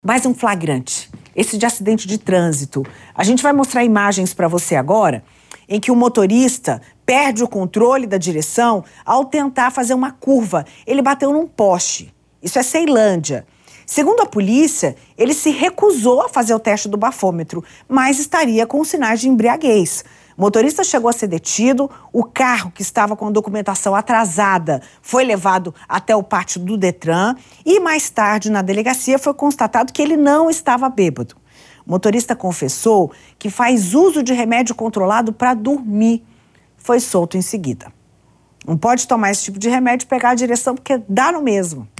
Mais um flagrante, esse de acidente de trânsito. A gente vai mostrar imagens para você agora em que o motorista perde o controle da direção ao tentar fazer uma curva. Ele bateu num poste. Isso é Ceilândia. Segundo a polícia, ele se recusou a fazer o teste do bafômetro, mas estaria com sinais de embriaguez. O motorista chegou a ser detido, o carro que estava com a documentação atrasada foi levado até o pátio do Detran e mais tarde na delegacia foi constatado que ele não estava bêbado. O motorista confessou que faz uso de remédio controlado para dormir. Foi solto em seguida. Não pode tomar esse tipo de remédio e pegar a direção porque dá no mesmo.